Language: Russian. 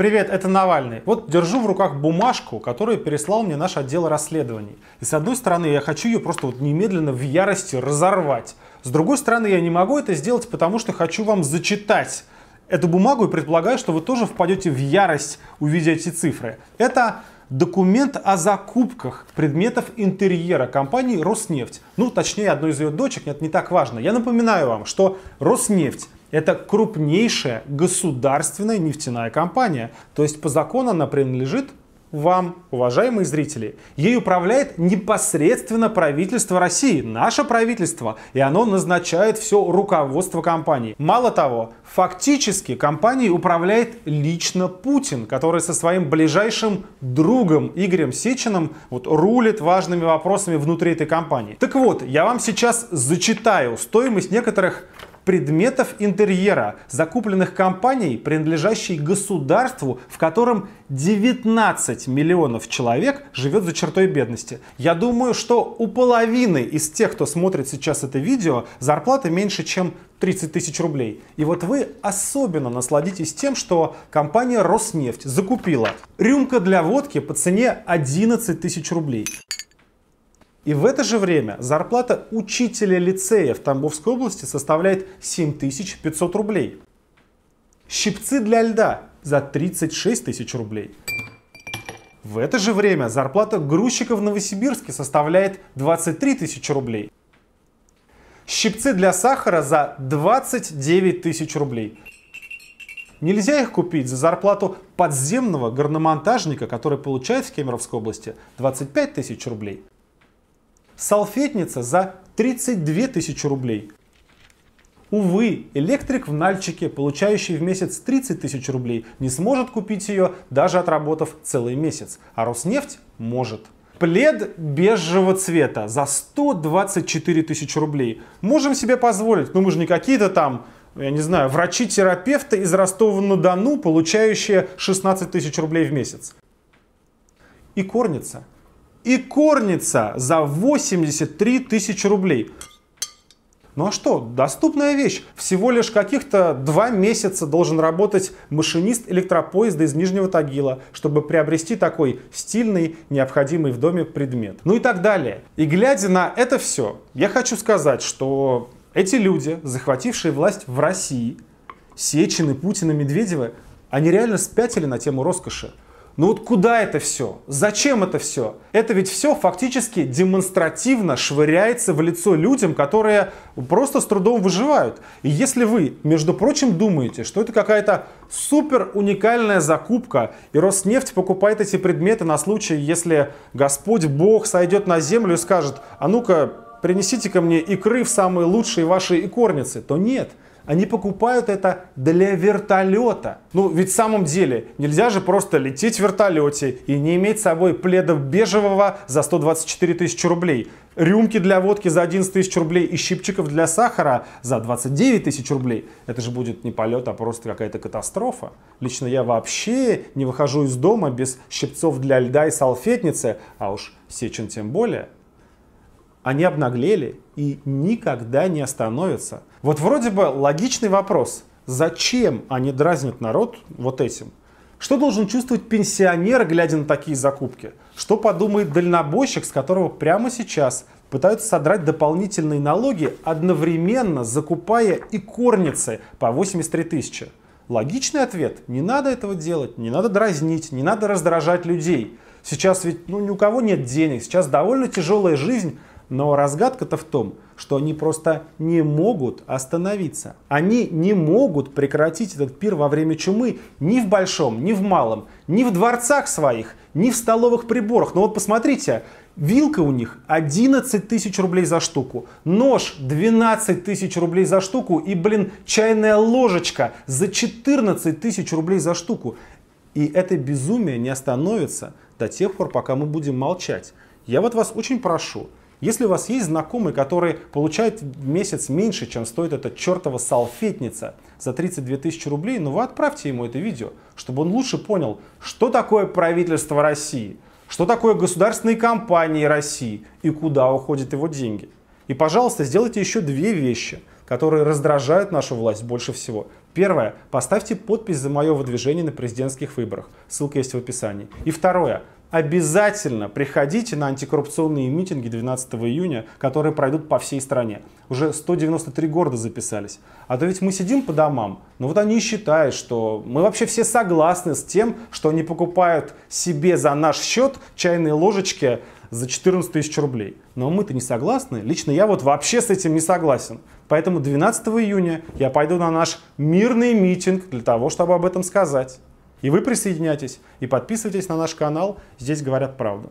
Привет, это Навальный. Вот держу в руках бумажку, которую переслал мне наш отдел расследований. И с одной стороны, я хочу ее просто вот немедленно в ярости разорвать. С другой стороны, я не могу это сделать, потому что хочу вам зачитать эту бумагу и предполагаю, что вы тоже впадете в ярость, увидя эти цифры. Это документ о закупках предметов интерьера компании «Роснефть». Ну, точнее, одной из ее дочек, нет, не так важно. Я напоминаю вам, что «Роснефть» Это крупнейшая государственная нефтяная компания. То есть по закону она принадлежит вам, уважаемые зрители. Ей управляет непосредственно правительство России, наше правительство, и оно назначает все руководство компании. Мало того, фактически компанией управляет лично Путин, который со своим ближайшим другом Игорем Сечиным вот, рулит важными вопросами внутри этой компании. Так вот, я вам сейчас зачитаю стоимость некоторых предметов интерьера, закупленных компанией, принадлежащей государству, в котором 19 миллионов человек живет за чертой бедности. Я думаю, что у половины из тех, кто смотрит сейчас это видео, зарплата меньше, чем 30 тысяч рублей. И вот вы особенно насладитесь тем, что компания Роснефть закупила рюмка для водки по цене 11 тысяч рублей, и в это же время зарплата учителя лицея в Тамбовской области составляет 7500 рублей. Щипцы для льда за 36 тысяч рублей. В это же время зарплата грузчика в Новосибирске составляет 23 тысячи рублей. Щипцы для сахара за 29 тысяч рублей. Нельзя их купить за зарплату подземного горномонтажника, который получает в Кемеровской области 25 тысяч рублей. Салфетница за 32 тысячи рублей. Увы, электрик в Нальчике, получающий в месяц 30 тысяч рублей, не сможет купить ее, даже отработав целый месяц. А Роснефть может. Плед бежевого цвета за 124 тысячи рублей. Можем себе позволить, но ну, мы же не какие-то там, я не знаю, врачи-терапевты из Ростова-на-Дону, получающие 16 тысяч рублей в месяц. И корница – и корница за 83 тысячи рублей. Ну а что, доступная вещь. Всего лишь каких-то два месяца должен работать машинист электропоезда из Нижнего Тагила, чтобы приобрести такой стильный, необходимый в доме предмет. Ну и так далее. И глядя на это все, я хочу сказать, что эти люди, захватившие власть в России, Сечины, Путина, Медведева, они реально спятили на тему роскоши. Ну вот куда это все? Зачем это все? Это ведь все фактически демонстративно швыряется в лицо людям, которые просто с трудом выживают. И если вы, между прочим, думаете, что это какая-то супер уникальная закупка, и Роснефть покупает эти предметы на случай, если Господь Бог сойдет на землю и скажет, а ну-ка, принесите ко мне икры в самые лучшие ваши икорницы, то нет – они покупают это для вертолета. Ну, ведь в самом деле, нельзя же просто лететь в вертолете и не иметь с собой пледов бежевого за 124 тысячи рублей, рюмки для водки за 11 тысяч рублей и щипчиков для сахара за 29 тысяч рублей. Это же будет не полет, а просто какая-то катастрофа. Лично я вообще не выхожу из дома без щипцов для льда и салфетницы, а уж Сечин тем более. Они обнаглели и никогда не остановятся. Вот вроде бы логичный вопрос. Зачем они дразнят народ вот этим? Что должен чувствовать пенсионер, глядя на такие закупки? Что подумает дальнобойщик, с которого прямо сейчас пытаются содрать дополнительные налоги, одновременно закупая и корницы по 83 тысячи? Логичный ответ – не надо этого делать, не надо дразнить, не надо раздражать людей. Сейчас ведь ну, ни у кого нет денег, сейчас довольно тяжелая жизнь, но разгадка-то в том, что они просто не могут остановиться. Они не могут прекратить этот пир во время чумы ни в большом, ни в малом, ни в дворцах своих, ни в столовых приборах. Но вот посмотрите, Вилка у них 11 тысяч рублей за штуку, нож 12 тысяч рублей за штуку и, блин, чайная ложечка за 14 тысяч рублей за штуку. И это безумие не остановится до тех пор, пока мы будем молчать. Я вот вас очень прошу, если у вас есть знакомый, который получает в месяц меньше, чем стоит эта чертова салфетница за 32 тысячи рублей, ну вы отправьте ему это видео, чтобы он лучше понял, что такое правительство России, что такое государственные компании России и куда уходят его деньги. И, пожалуйста, сделайте еще две вещи, которые раздражают нашу власть больше всего. Первое. Поставьте подпись за мое выдвижение на президентских выборах. Ссылка есть в описании. И второе обязательно приходите на антикоррупционные митинги 12 июня, которые пройдут по всей стране. Уже 193 города записались. А то ведь мы сидим по домам, но вот они считают, что мы вообще все согласны с тем, что они покупают себе за наш счет чайные ложечки за 14 тысяч рублей. Но мы-то не согласны. Лично я вот вообще с этим не согласен. Поэтому 12 июня я пойду на наш мирный митинг для того, чтобы об этом сказать. И вы присоединяйтесь и подписывайтесь на наш канал. Здесь говорят правду.